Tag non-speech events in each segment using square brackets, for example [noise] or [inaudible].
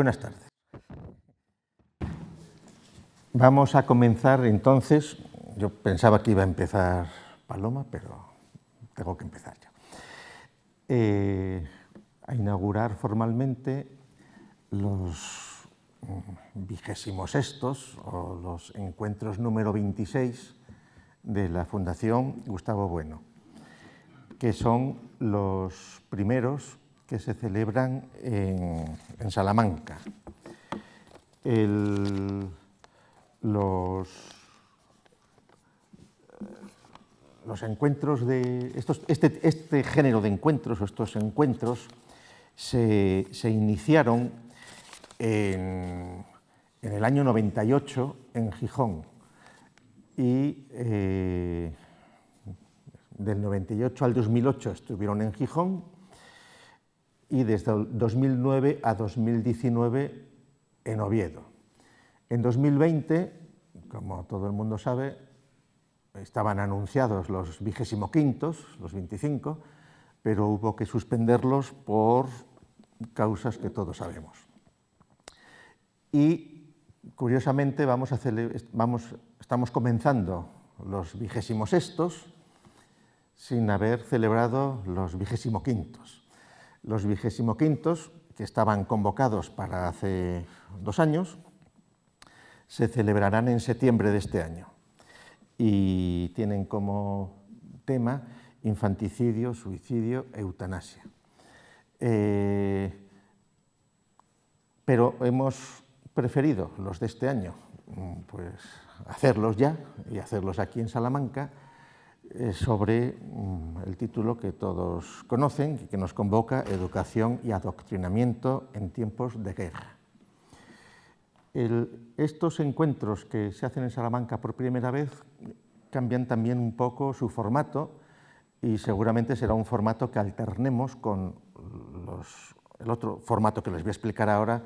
Buenas tardes. Vamos a comenzar entonces. Yo pensaba que iba a empezar Paloma, pero tengo que empezar ya. Eh, a inaugurar formalmente los vigésimos estos o los encuentros número 26 de la Fundación Gustavo Bueno, que son los primeros que se celebran en, Salamanca. los, los, encuentros de. Este, este, género de encuentros, estos encuentros, se, iniciaron en, el año 98 en Gijón. Y. Eh, del 98 al 2008 estuvieron en Gijón y desde 2009 a 2019 en Oviedo. En 2020, como todo el mundo sabe, estaban anunciados los vigésimo los 25, pero hubo que suspenderlos por causas que todos sabemos. Y curiosamente vamos a estamos comenzando los vigésimos sin haber celebrado los vigésimo los vigésimo que estaban convocados para hace dos años, se celebrarán en septiembre de este año y tienen como tema infanticidio, suicidio, eutanasia. Eh, pero hemos preferido los de este año, mm, pues hacerlos ya y hacerlos aquí en Salamanca, eh, sobre mm, el título que todos conocen y que nos convoca, Educación y Adoctrinamiento en tiempos de guerra. estos encuentros que se hacen en Salamanca por primera vez cambian también un poco su formato y seguramente será un formato que alternemos con el otro formato que les voy a explicar ahora,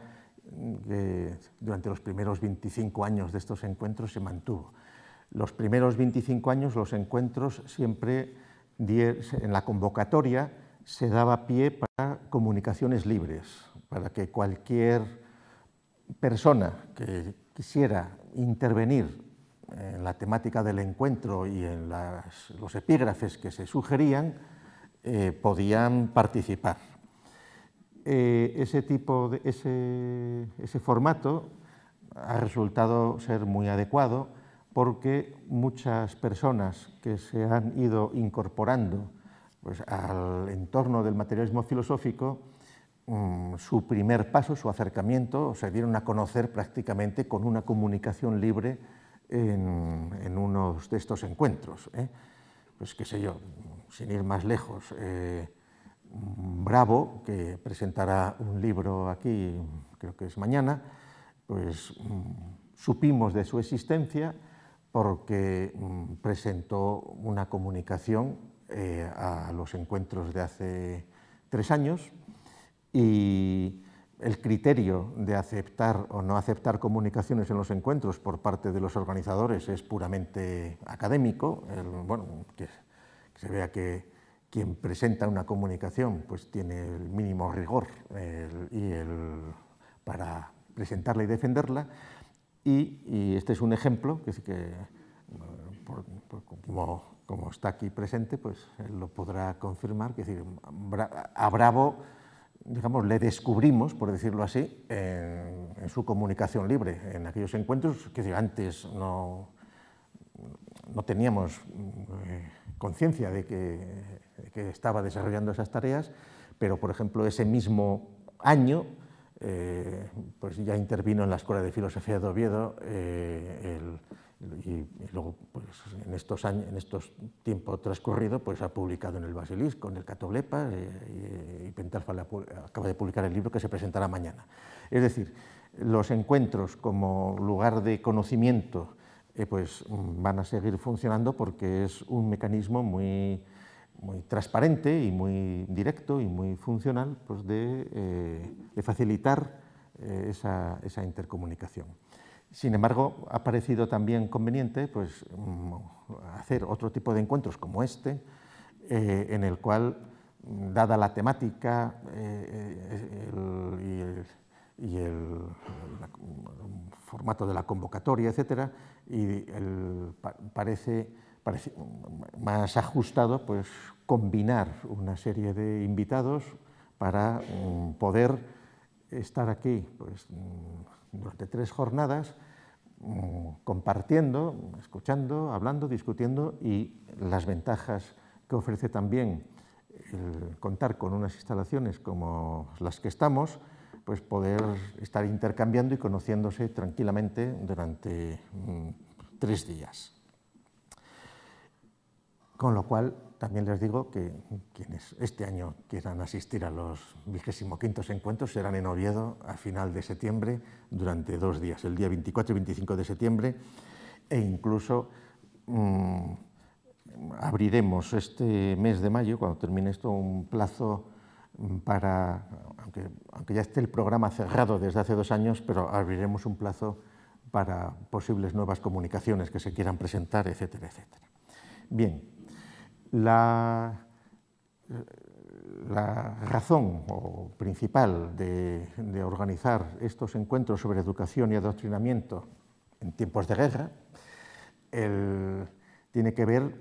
mm, que durante los primeros 25 años de estos encuentros se mantuvo los primeros 25 años los encuentros siempre en la convocatoria se daba pie para comunicaciones libres, para que cualquier persona que quisiera intervenir en la temática del encuentro y en los epígrafes que se sugerían, eh, podían participar. Eh, ese tipo de, ese formato ha resultado ser muy adecuado porque muchas personas que se han ido incorporando pues, al entorno del materialismo filosófico, mm, su primer paso, su acercamiento, se dieron a conocer prácticamente con una comunicación libre en, en unos de estos encuentros. ¿eh? Pues qué sé yo, sin ir más lejos, eh, Bravo, que presentará un libro aquí, creo que es mañana, pues mm, supimos de su existencia, porque mm, presentó una comunicación eh, a los encuentros de hace tres años y el criterio de aceptar o no aceptar comunicaciones en los encuentros por parte de los organizadores es puramente académico, bueno, que, se vea que quien presenta una comunicación pues tiene el mínimo rigor para presentarla y defenderla, y, este es un ejemplo que, como, está aquí presente, pues lo podrá confirmar, que decir, a Bravo digamos, le descubrimos, por decirlo así, en, su comunicación libre, en aquellos encuentros que antes no, no teníamos eh, conciencia de que, estaba desarrollando esas tareas, pero por ejemplo ese mismo año eh, pues ya intervino en la Escuela de Filosofía de Oviedo eh, y, luego pues, en, estos tiempos transcurridos pues, ha publicado en el Basilisco, en el Catoblepa eh, y Pentalfa acaba de publicar el libro que se presentará mañana. Es decir, los encuentros como lugar de conocimiento pues, van a seguir funcionando porque es un mecanismo muy muy transparente y muy directo y muy funcional pues de, eh, facilitar eh, esa, intercomunicación. Sin embargo, ha parecido también conveniente pues, mm, hacer otro tipo de encuentros como este, eh, en el cual, dada la temática y, el, formato de la convocatoria, etc., y parece más ajustado pues, combinar una serie de invitados para mm, poder estar aquí pues, mm, durante tres jornadas mm, compartiendo, escuchando, hablando, discutiendo y las ventajas que ofrece también contar con unas instalaciones como las que estamos, pues poder estar intercambiando y conociéndose tranquilamente durante tres días. Con lo cual, también les digo que quienes este año quieran asistir a los 25 encuentros serán en Oviedo a final de septiembre durante dos días, el día 24 y 25 de septiembre, e incluso mm, abriremos este mes de mayo, cuando termine esto, un plazo mm, para, aunque, ya esté el programa cerrado desde hace dos años, pero abriremos un plazo para posibles nuevas comunicaciones que se quieran presentar, etcétera, etcétera. Bien, la, razón principal de, organizar estos encuentros sobre educación y adoctrinamiento en tiempos de guerra tiene que ver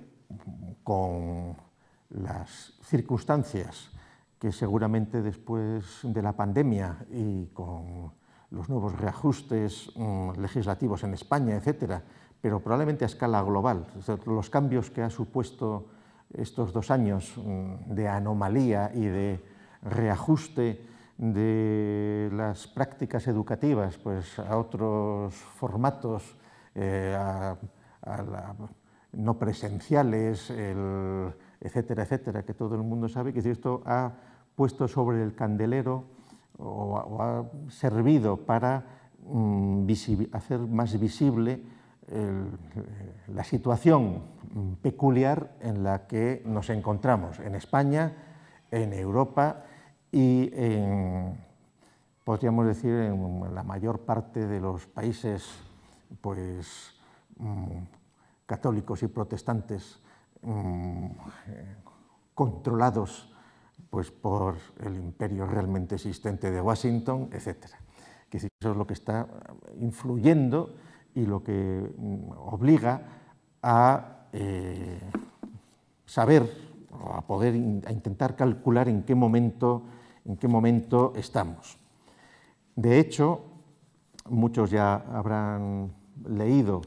con las circunstancias que seguramente después de la pandemia y con los nuevos reajustes mm, legislativos en España, etcétera, pero probablemente a escala global, los cambios que ha supuesto estos dos años mm, de anomalía y de reajuste de las prácticas educativas pues, a otros formatos, eh, no presenciales, etcétera, etcétera, que todo el mundo sabe, que esto ha puesto sobre el candelero o, ha servido para mm, hacer más visible la situación peculiar en la que nos encontramos en España, en Europa y en, podríamos decir, en la mayor parte de los países pues, mm, católicos y protestantes mm, controlados pues, por el imperio realmente existente de Washington, etc. Que eso es lo que está influyendo y lo que mm, obliga a eh, saber a poder a intentar calcular en qué momento, en qué momento estamos. De hecho, muchos ya habrán leído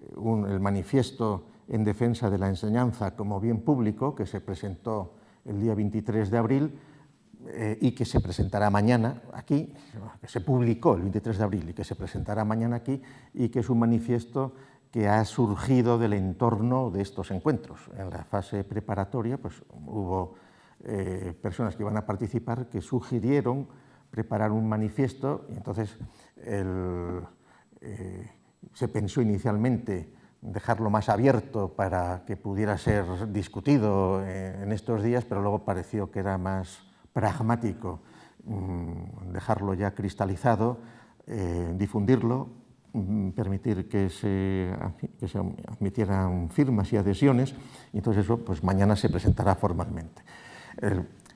eh, el manifiesto en defensa de la enseñanza como bien público que se presentó el día 23 de abril, eh, y que se presentará mañana aquí, que se publicó el 23 de abril y que se presentará mañana aquí, y que es un manifiesto que ha surgido del entorno de estos encuentros. En la fase preparatoria pues, hubo eh, personas que iban a participar que sugirieron preparar un manifiesto y entonces eh, se pensó inicialmente dejarlo más abierto para que pudiera ser discutido en estos días, pero luego pareció que era más pragmático, mm, dejarlo ya cristalizado, eh, difundirlo, mm, permitir que se, se, admitieran firmas y adhesiones, y entonces eso pues mañana se presentará formalmente.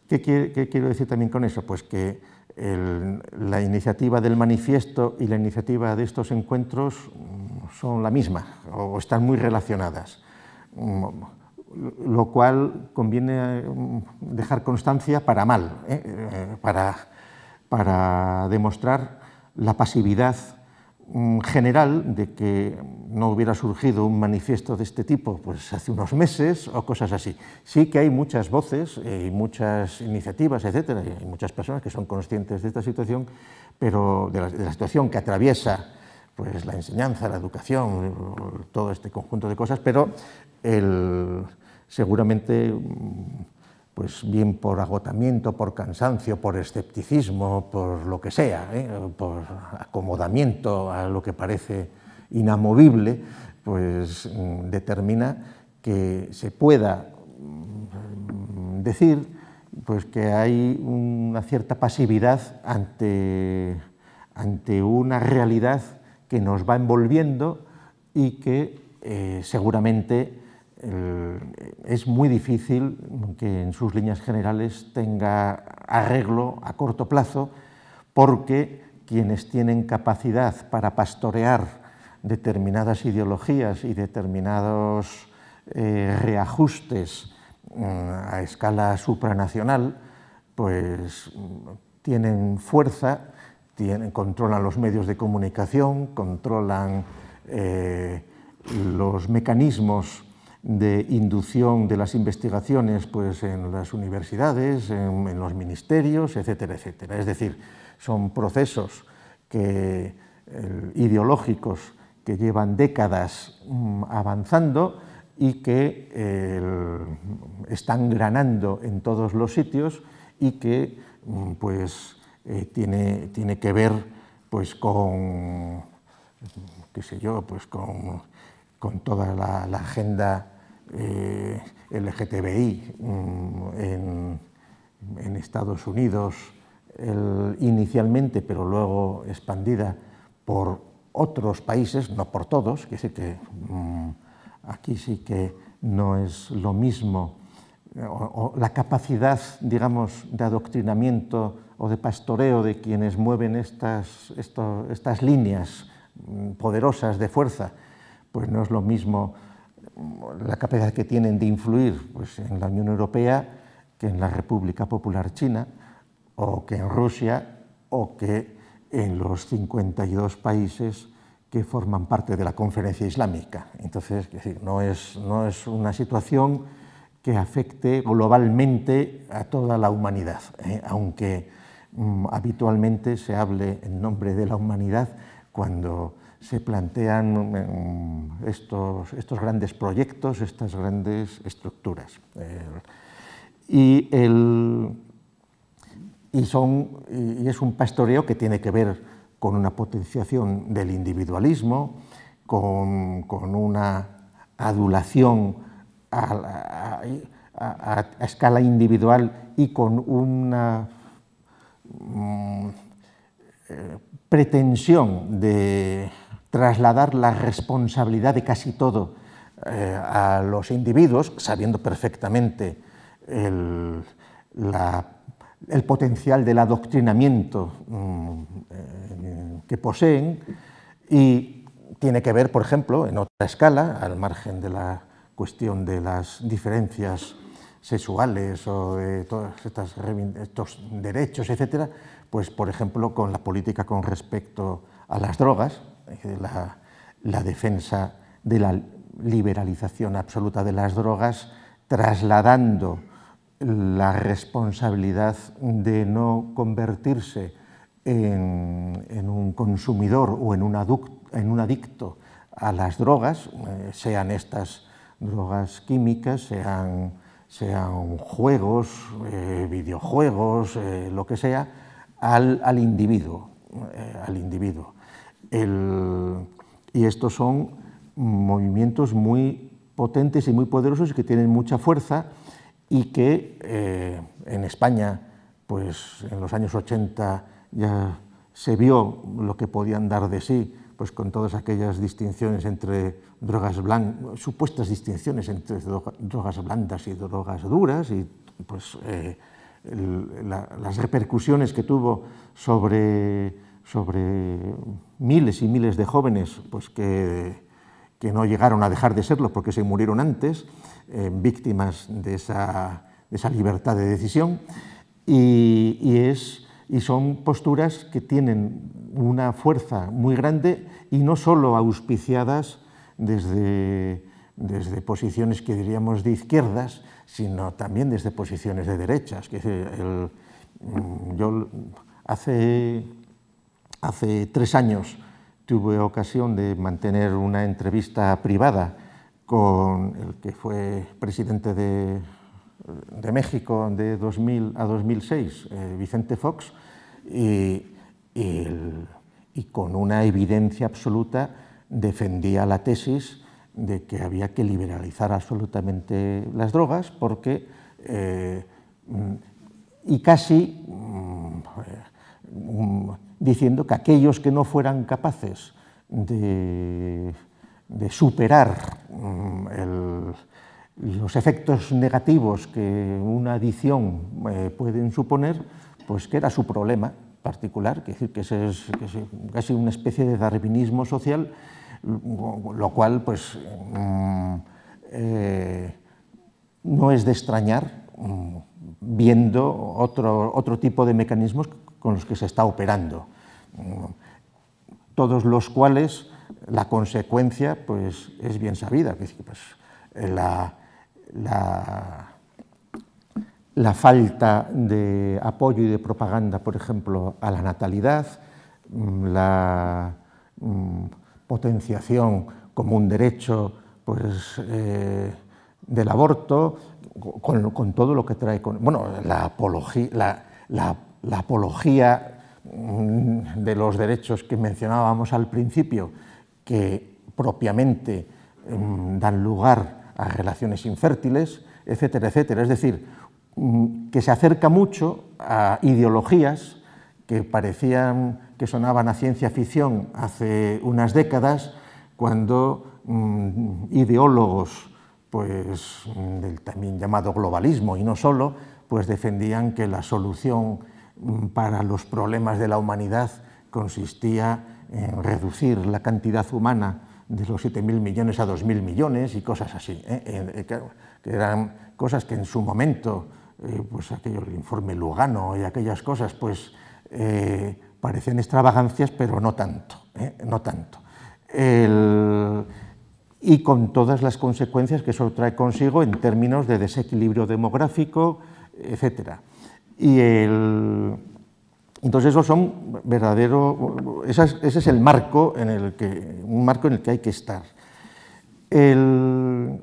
¿qué, quiero decir también con eso? Pues que la iniciativa del manifiesto y la iniciativa de estos encuentros mm, son la misma o están muy relacionadas lo cual conviene eh, dejar constancia para mal, eh, eh, para, para demostrar la pasividad mm, general de que no hubiera surgido un manifiesto de este tipo pues hace unos meses o cosas así. Sí que hay muchas voces y muchas iniciativas, etcétera, y muchas personas que son conscientes de esta situación, pero de la, de la situación que atraviesa pues la enseñanza, la educación, todo este conjunto de cosas, pero el, seguramente mm, pues bien por agotamiento, por cansancio, por escepticismo, por lo que sea, ¿eh? por acomodamiento a lo que parece inamovible, pues mm, determina que se pueda mm, decir pues que hay una cierta pasividad ante, ante una realidad que nos va envolviendo y que eh, seguramente es muy difícil que en sus líneas generales tenga arreglo a corto plazo porque quienes tienen capacidad para pastorear determinadas ideologías y determinados eh, reajustes mm, a escala supranacional, pues tienen fuerza, tienen, controlan los medios de comunicación, controlan eh, los mecanismos de inducción de las investigaciones pues, en las universidades, en, los ministerios, etcétera, etcétera. Es decir, son procesos ideológicos que llevan décadas mm, avanzando y que están granando en todos los sitios y que mm, pues, eh, tiene, tiene que ver pues, con, qué sé yo, pues, con, toda la, la agenda eh, LGTBI mm, en, Estados Unidos, inicialmente, pero luego expandida por otros países, no por todos, que sí que mm, aquí sí que no es lo mismo, o, la capacidad, digamos, de adoctrinamiento o de pastoreo de quienes mueven estas líneas mm, poderosas de fuerza, pues no es lo mismo la capacidad que tienen de influir pues, en la Unión Europea que en la República Popular China o que en Rusia o que en los 52 países que forman parte de la conferencia islámica. Entonces, no, es, una situación que afecte globalmente a toda la humanidad, ¿eh? aunque mm, habitualmente se hable en nombre de la humanidad cuando se plantean mm, mm, estos, estos grandes proyectos, estas grandes estructuras. Eh, y, y, son, y es un pastoreo que tiene que ver con una potenciación del individualismo, con, una adulación a, escala individual y con una mm, eh, pretensión de trasladar la responsabilidad de casi todo eh, a los individuos, sabiendo perfectamente el, potencial del adoctrinamiento mm, eh, que poseen, y tiene que ver, por ejemplo, en otra escala, al margen de la cuestión de las diferencias sexuales o de todos estos derechos, etc., pues por ejemplo con la política con respecto a las drogas, la, defensa de la liberalización absoluta de las drogas, trasladando la responsabilidad de no convertirse en, un consumidor o en un, adicto a las drogas, eh, sean estas drogas químicas, sean, juegos, eh, videojuegos, eh, lo que sea, al, individuo. al individuo y estos son movimientos muy potentes y muy poderosos y que tienen mucha fuerza y que eh, en España, pues en los años 80 ya se vio lo que podían dar de sí, pues con todas aquellas distinciones entre drogas blandas, supuestas distinciones entre drogas blandas y drogas duras y pues eh, las repercusiones que tuvo sobre sobre miles y miles de jóvenes pues, que, que no llegaron a dejar de serlo porque se murieron antes, eh, víctimas de esa, libertad de decisión, y, es, y son posturas que tienen una fuerza muy grande y no solo auspiciadas desde, desde posiciones que diríamos de izquierdas, sino también desde posiciones de derechas. Que el, yo hace Hace tres años tuve ocasión de mantener una entrevista privada con el que fue presidente de, México de 2000 a 2006, eh, Vicente Fox, y, con una evidencia absoluta defendía la tesis de que había que liberalizar absolutamente las drogas porque, eh, mm, y casi mm, Mm, diciendo que aquellos que no fueran capaces de, superar mm, los efectos negativos que una adicción eh, pueden suponer, pues que era su problema particular, que es, casi una especie de darwinismo social, mm, lo cual pues eh, no es de extrañar viendo otro, otro tipo de mecanismos con los que se está operando, todos los cuales la consecuencia pues, es bien sabida, pues, la, falta de apoyo y de propaganda, por ejemplo, a la natalidad, la mm, potenciación como un derecho pues, eh, del aborto, con, todo lo que trae, bueno, la apología, la la apología mm, de los derechos que mencionábamos al principio, que propiamente mm, dan lugar a relaciones infértiles, etcétera, etcétera. Es decir, mm, que se acerca mucho a ideologías que parecían que sonaban a ciencia ficción hace unas décadas, cuando ideólogos pues, del también llamado globalismo y no solo, pues defendían que la solución para los problemas de la humanidad consistía en reducir la cantidad humana de los 7.000 millones a 2.000 millones y cosas así, ¿eh? Eh, eh, que eran cosas que en su momento, pues aquello, el informe Lugano y aquellas cosas, pues extravagancias, pero no tanto, no tanto. y con todas las consecuencias que eso trae consigo en términos de desequilibrio demográfico, etcétera. Y el, entonces esos son verdadero, ese es el marco en el que, un marco en el que hay que estar. en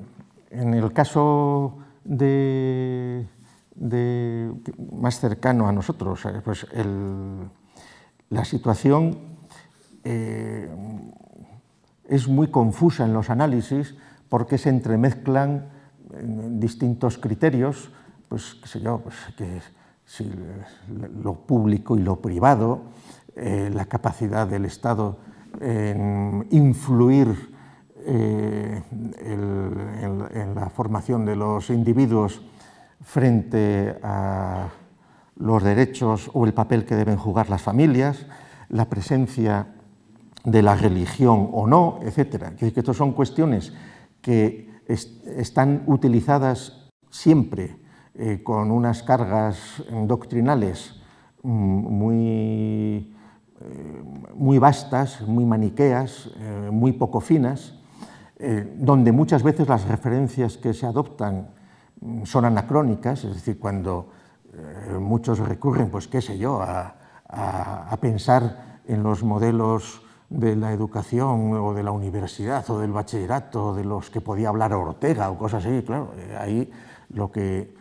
el caso de, más cercano a nosotros, eh, pues la situación eh, es muy confusa en los análisis porque se entremezclan eh, distintos criterios, pues qué sé yo, pues que lo público y lo privado, eh, la capacidad del Estado en influir eh, en, la formación de los individuos frente a los derechos o el papel que deben jugar las familias, la presencia de la religión o no, etc. que estas son cuestiones que están utilizadas siempre eh, con unas cargas doctrinales mm, muy, eh, muy vastas, muy maniqueas, eh, muy poco finas, donde muchas veces las referencias que se adoptan mm, son anacrónicas, es decir, cuando muchos recurren, pues qué sé yo, a, a pensar en los modelos de la educación o de la universidad o del bachillerato, de los que podía hablar Ortega o cosas así, claro, ahí lo que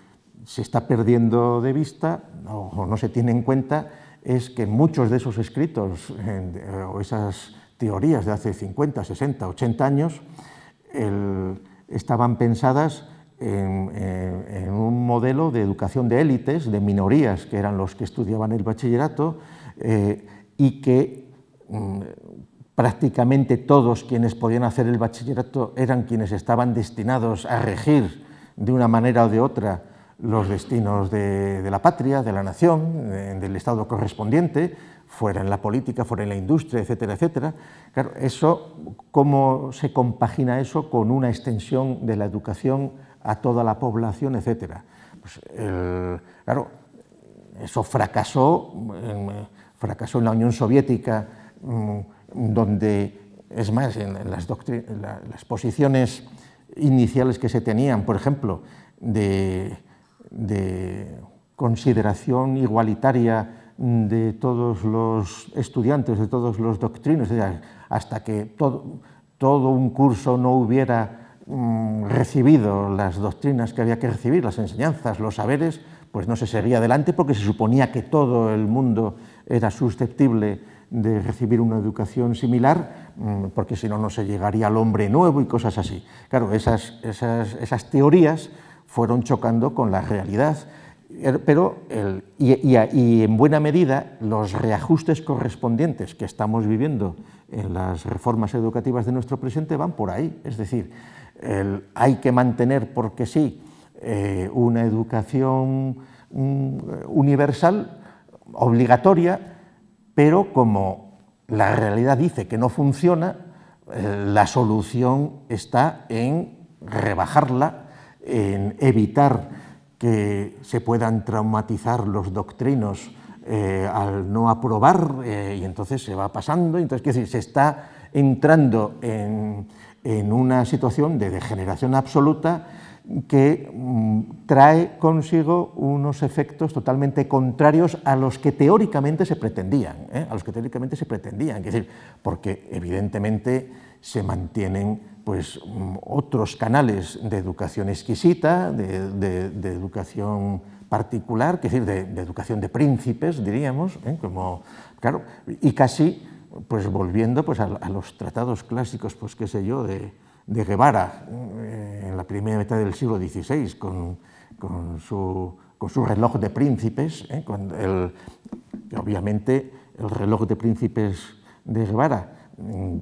se está perdiendo de vista o no se tiene en cuenta es que muchos de esos escritos eh, o esas teorías de hace 50, 60, 80 años estaban pensadas eh, en, un modelo de educación de élites, de minorías, que eran los que estudiaban el bachillerato, eh, y que mm, prácticamente todos quienes podían hacer el bachillerato eran quienes estaban destinados a regir de una manera o de otra los destinos de, la patria, de la nación, eh, del Estado correspondiente, fuera en la política, fuera en la industria, etcétera, etcétera. eso, ¿cómo se compagina eso con una extensión de la educación a toda la población, etcétera? Pues, claro, eso fracasó, mm, eh, fracasó en la Unión Soviética, mm, donde, es más, en las, en las posiciones iniciales que se tenían, por ejemplo, de de consideración igualitaria de todos los estudiantes, de todos los doctrinos, hasta que todo, un curso no hubiera mm, recibido las doctrinas que había que recibir, las enseñanzas, los saberes, pues no se seguía adelante porque se suponía que todo el mundo era susceptible de recibir una educación similar, mm, porque si no, no se llegaría al hombre nuevo y cosas así. Claro, esas teorías fueron chocando con la realidad. Er, pero, y, en buena medida, los reajustes correspondientes que estamos viviendo en las reformas educativas de nuestro presente van por ahí. Es decir, hay que mantener, porque sí, eh, una educación mm, universal, obligatoria, pero como la realidad dice que no funciona, eh, la solución está en rebajarla en evitar que se puedan traumatizar los doctrinos eh, al no aprobar, eh, y entonces se va pasando, entonces decir, se está entrando en, una situación de degeneración absoluta que mm, trae consigo unos efectos totalmente contrarios a los que teóricamente se pretendían, ¿eh? a los que teóricamente se pretendían, decir, porque evidentemente se mantienen pues, otros canales de educación exquisita, de, educación particular, que decir, de, educación de príncipes, diríamos, ¿eh? como, claro, y casi pues, volviendo pues, a, los tratados clásicos, pues qué sé yo, de, de Guevara ¿eh? en la primera mitad del siglo XVI, con, su, reloj de príncipes, ¿eh? con el, obviamente el reloj de príncipes de Guevara, mm,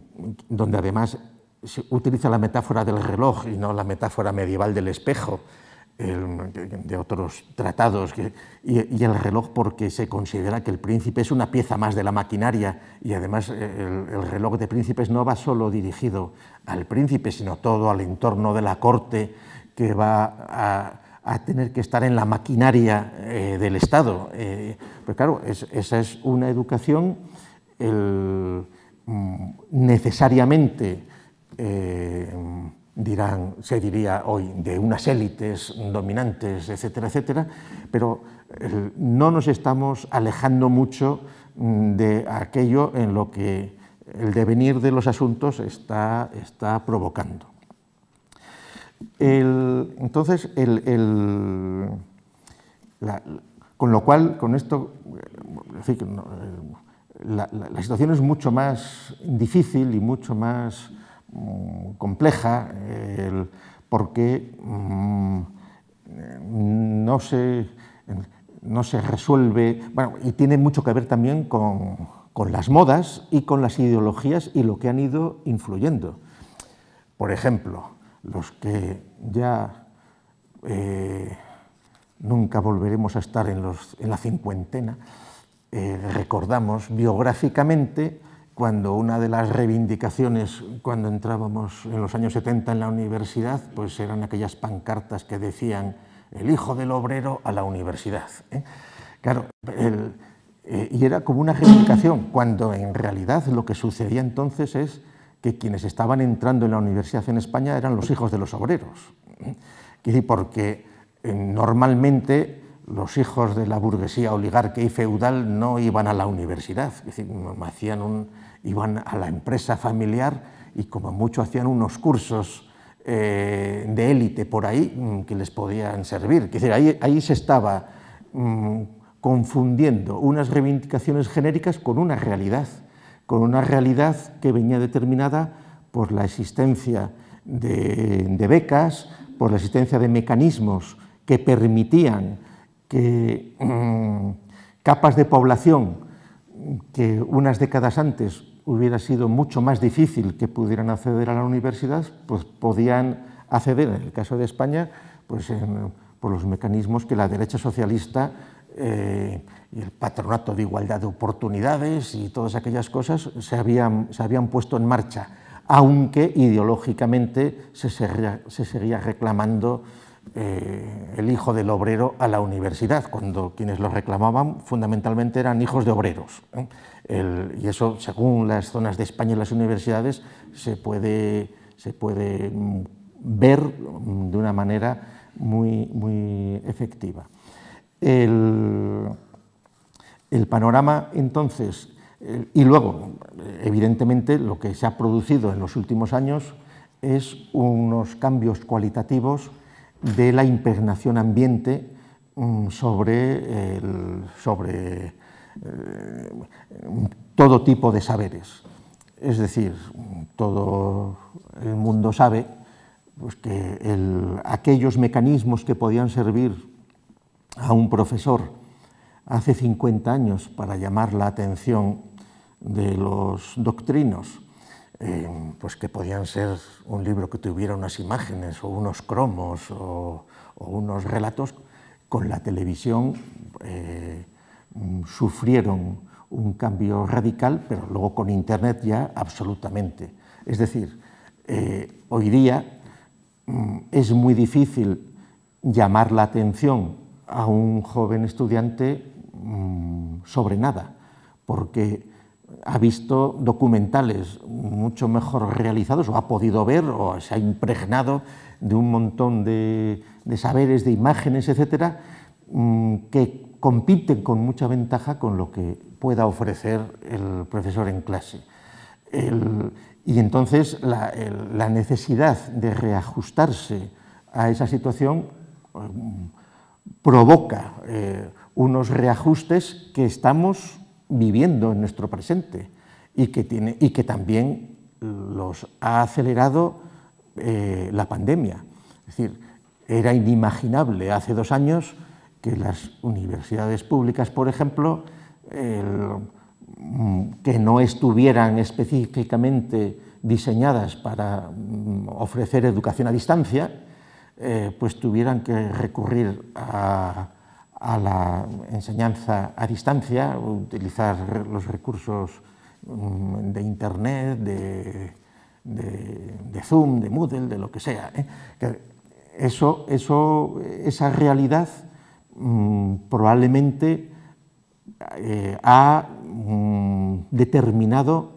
donde además utiliza la metáfora del reloj y no la metáfora medieval del espejo, de otros tratados, y, el reloj porque se considera que el príncipe es una pieza más de la maquinaria y además eh, el, reloj de príncipes no va solo dirigido al príncipe, sino todo al entorno de la corte que va a, tener que estar en la maquinaria eh, del Estado. Eh, pero pues claro, esa es una educación mm, necesariamente eh, dirán, se diría hoy, de unas élites dominantes, etcétera, etcétera, pero eh, no nos estamos alejando mucho mm, de aquello en lo que el devenir de los asuntos está, está provocando. entonces, el, con lo cual, con esto, eh, la, situación es mucho más difícil y mucho más Mm, compleja, porque mm, no se, no se resuelve, bueno, y tiene mucho que ver también con, las modas y con las ideologías y lo que han ido influyendo. Por ejemplo, los que ya eh, nunca volveremos a estar en, la cincuentena, eh, recordamos biográficamente cuando una de las reivindicaciones cuando entrábamos en los años 70 en la universidad, pues eran aquellas pancartas que decían el hijo del obrero a la universidad. ¿eh? Claro, eh, y era como una reivindicación, cuando en realidad lo que sucedía entonces es que quienes estaban entrando en la universidad en España eran los hijos de los obreros. ¿eh? Porque normalmente los hijos de la burguesía oligarca y feudal no iban a la universidad, es decir, hacían un, iban a la empresa familiar y como mucho hacían unos cursos eh, de élite por ahí mm, que les podían servir. Es decir, ahí, se estaba mm, confundiendo unas reivindicaciones genéricas con una realidad, con una realidad que venía determinada por la existencia de, becas, por la existencia de mecanismos que permitían que mm, capas de población que unas décadas antes hubiera sido mucho más difícil que pudieran acceder a la universidad, pues podían acceder, en el caso de España, pues por los mecanismos que la derecha socialista eh, y el patronato de igualdad de oportunidades y todas aquellas cosas se habían, se habían puesto en marcha, aunque ideológicamente se seguía, reclamando eh, el hijo del obrero a la universidad, cuando quienes lo reclamaban fundamentalmente eran hijos de obreros. ¿eh? y eso, según las zonas de España y las universidades, se puede, se puede mm, ver mm, de una manera muy, muy efectiva. El, el panorama, entonces, y luego, evidentemente, lo que se ha producido en los últimos años es unos cambios cualitativos de la impregnación ambiente mm, sobre, el, sobre eh, todo tipo de saberes. Es decir, todo el mundo sabe pues, que aquellos mecanismos que podían servir a un profesor hace 50 años para llamar la atención de los doctrinos, eh, pues que podían ser un libro que tuviera unas imágenes o unos cromos o, unos relatos, con la televisión eh, Mm, sufrieron un cambio radical, pero luego con Internet ya absolutamente. Es decir, eh, hoy día mm, es muy difícil llamar la atención a un joven estudiante mm, sobre nada, porque ha visto documentales mucho mejor realizados o ha podido ver o se ha impregnado de un montón de, saberes, de imágenes, etcétera, que compiten con mucha ventaja con lo que pueda ofrecer el profesor en clase. y entonces la, necesidad de reajustarse a esa situación eh, provoca eh, unos reajustes que estamos viviendo en nuestro presente y que, también los ha acelerado eh, la pandemia. Es decir, era inimaginable hace dos años que las universidades públicas, por ejemplo, mm, que no estuvieran específicamente diseñadas para mm, ofrecer educación a distancia, eh, pues tuvieran que recurrir a, la enseñanza a distancia, utilizar los recursos mm, de Internet, de, Zoom, de Moodle, de lo que sea. ¿eh? Eso, eso, esa realidad Mm, probablemente eh, ha mm, determinado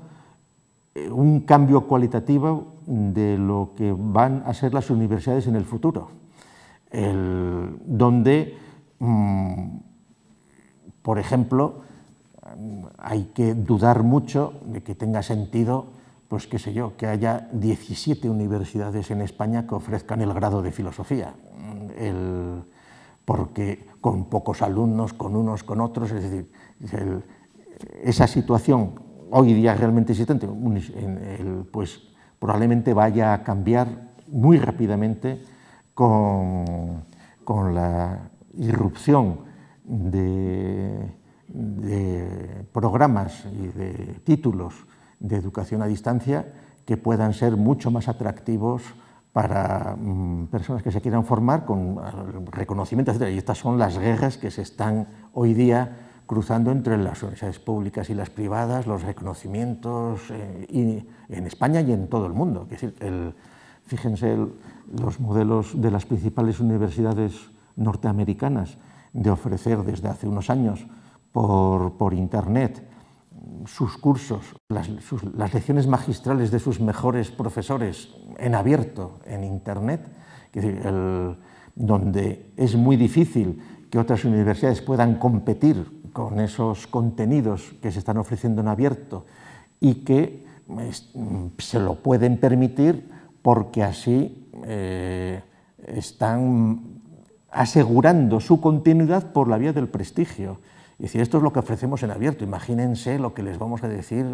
eh, un cambio cualitativo de lo que van a ser las universidades en el futuro, donde, mm, por ejemplo, hay que dudar mucho de que tenga sentido, pues qué sé yo, que haya 17 universidades en España que ofrezcan el grado de filosofía, porque con pocos alumnos, con unos, con otros, es decir, esa situación hoy día realmente existente, pues probablemente vaya a cambiar muy rápidamente con, la irrupción de programas y de títulos de educación a distancia que puedan ser mucho más atractivos para mm, personas que se quieran formar con reconocimiento, etc. Y estas son las guerras que se están hoy día cruzando entre las universidades públicas y las privadas, los reconocimientos eh, en España y en todo el mundo. Es fíjense los modelos de las principales universidades norteamericanas de ofrecer desde hace unos años por, por Internet sus cursos, las, lecciones magistrales de sus mejores profesores en abierto, en Internet, donde es muy difícil que otras universidades puedan competir con esos contenidos que se están ofreciendo en abierto y que se lo pueden permitir porque así eh, están asegurando su continuidad por la vía del prestigio. Y decir, esto es lo que ofrecemos en abierto. Imagínense lo que les vamos a decir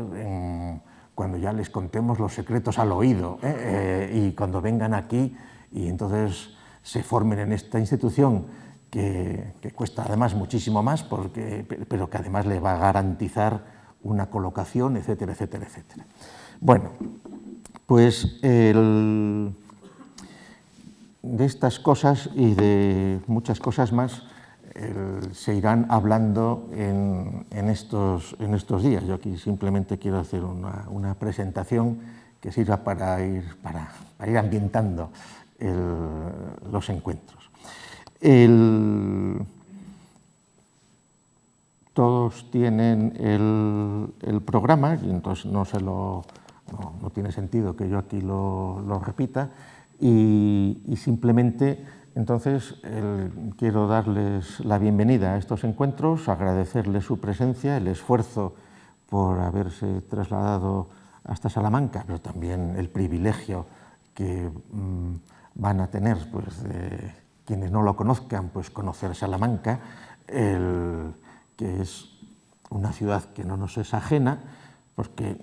cuando ya les contemos los secretos al oído ¿eh? Eh, y cuando vengan aquí y entonces se formen en esta institución que, cuesta además muchísimo más, pero que además le va a garantizar una colocación, etcétera, etcétera, etcétera. Bueno, pues de estas cosas y de muchas cosas más se irán hablando en, estos, días. Yo aquí simplemente quiero hacer una, presentación que sirva para ir, para, ir ambientando los encuentros. todos tienen el, programa, y entonces no, se tiene sentido que yo aquí lo, repita, y simplemente entonces, quiero darles la bienvenida a estos encuentros, agradecerles su presencia, el esfuerzo por haberse trasladado hasta Salamanca, pero también el privilegio que mm, van a tener pues, quienes no lo conozcan, pues conocer Salamanca, que es una ciudad que no nos es ajena, porque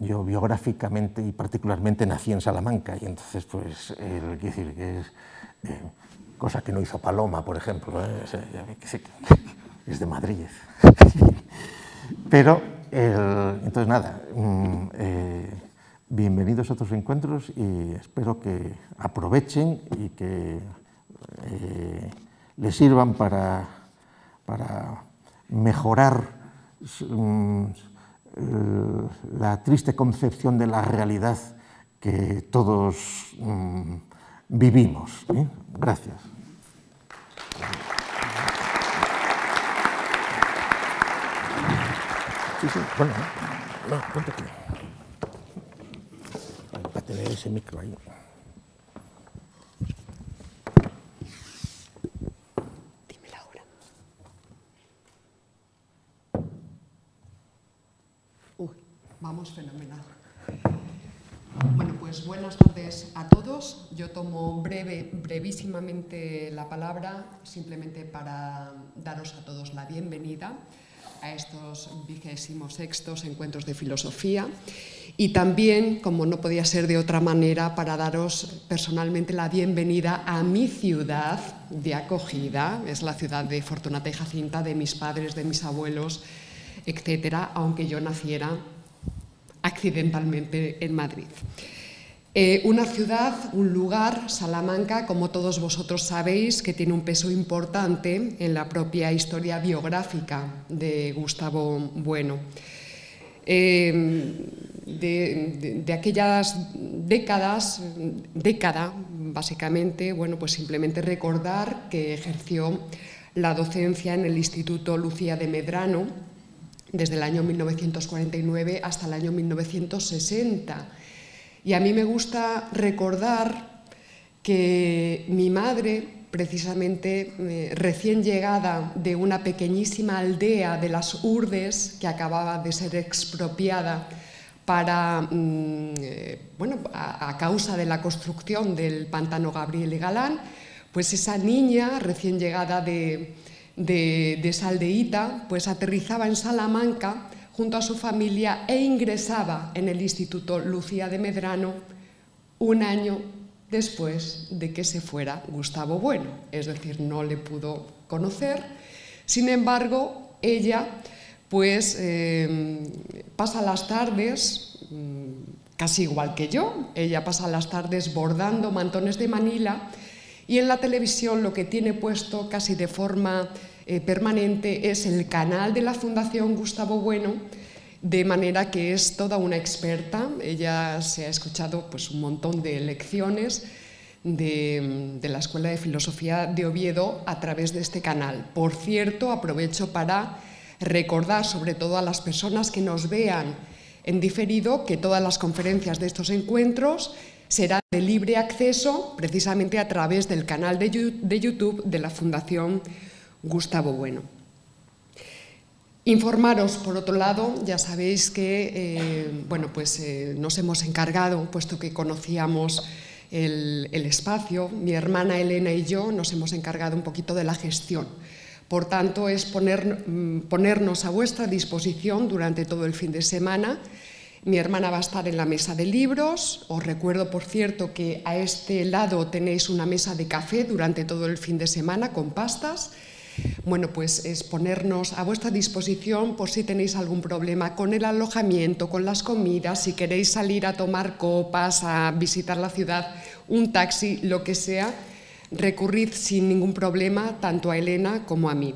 yo biográficamente y particularmente nací en Salamanca, y entonces pues el, decir, que es cosa que no hizo Paloma, por ejemplo, ¿eh? [laughs] es de Madrid. ¿eh? [laughs] Pero, entonces nada, mm, eh, bienvenidos a otros encuentros y espero que aprovechen y que les sirvan para, para mejorar mm, la triste concepción de la realidad que todos mm, vivimos. ¿eh? Gracias. Sí, sí, bueno, no, ponte aquí. Para tener ese micro ahí. dime Uy, Vamos fenomenal. Pues, buenas tardes a todos. Yo tomo brevísimamente la palabra, simplemente para daros a todos la bienvenida a estos vigésimos sextos encuentros de filosofía y también, como no podía ser de otra manera, para daros personalmente la bienvenida a mi ciudad de acogida, es la ciudad de Fortunata y Jacinta, de mis padres, de mis abuelos, etcétera, aunque yo naciera accidentalmente en Madrid. Eh, una ciudad, un lugar, Salamanca, como todos vosotros sabéis, que tiene un peso importante en la propia historia biográfica de Gustavo Bueno. Eh, de, aquellas décadas, década básicamente, bueno, pues simplemente recordar que ejerció la docencia en el Instituto Lucía de Medrano desde el año 1949 hasta el año 1960 y a mí me gusta recordar que mi madre, precisamente eh, recién llegada de una pequeñísima aldea de las Urdes, que acababa de ser expropiada para, mm, eh, bueno, a, causa de la construcción del pantano Gabriel Galán, pues esa niña recién llegada de, de, de esa pues aterrizaba en Salamanca junto a su familia e ingresaba en el Instituto Lucía de Medrano un año después de que se fuera Gustavo Bueno, es decir, no le pudo conocer. Sin embargo, ella pues em, pasa las tardes, mm, casi igual que yo, ella pasa las tardes bordando mantones de Manila y en la televisión lo que tiene puesto casi de forma eh, permanente es el canal de la Fundación Gustavo Bueno, de manera que es toda una experta. Ella se ha escuchado pues, un montón de lecciones de, de la Escuela de Filosofía de Oviedo a través de este canal. Por cierto, aprovecho para recordar, sobre todo a las personas que nos vean en diferido, que todas las conferencias de estos encuentros serán de libre acceso precisamente a través del canal de YouTube de la Fundación Gustavo Bueno. Informaros, por otro lado, ya sabéis que eh, bueno, pues, eh, nos hemos encargado, puesto que conocíamos el, espacio, mi hermana Elena y yo nos hemos encargado un poquito de la gestión. Por tanto, es mm, ponernos a vuestra disposición durante todo el fin de semana. Mi hermana va a estar en la mesa de libros. Os recuerdo, por cierto, que a este lado tenéis una mesa de café durante todo el fin de semana con pastas bueno, pues es ponernos a vuestra disposición por si tenéis algún problema con el alojamiento, con las comidas, si queréis salir a tomar copas, a visitar la ciudad, un taxi, lo que sea, recurrid sin ningún problema tanto a Elena como a mí.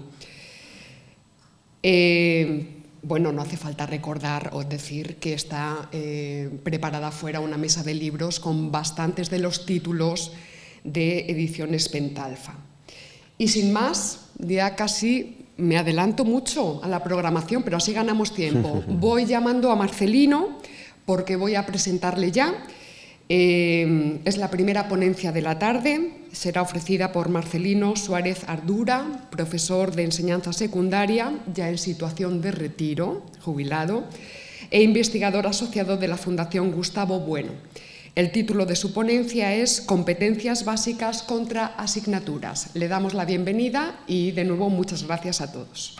Eh, bueno, no hace falta recordar o decir que está eh, preparada fuera una mesa de libros con bastantes de los títulos de ediciones Pentalfa. Y sin más, ya casi me adelanto mucho a la programación, pero así ganamos tiempo. [laughs] Voy llamando a Marcelino porque voy a presentarle ya. Eh, es la primera ponencia de la tarde, será ofrecida por Marcelino Suárez Ardura, profesor de enseñanza secundaria, ya en situación de retiro, jubilado, e investigador asociado de la Fundación Gustavo Bueno. El título de su ponencia es Competencias básicas contra asignaturas. Le damos la bienvenida y de nuevo muchas gracias a todos.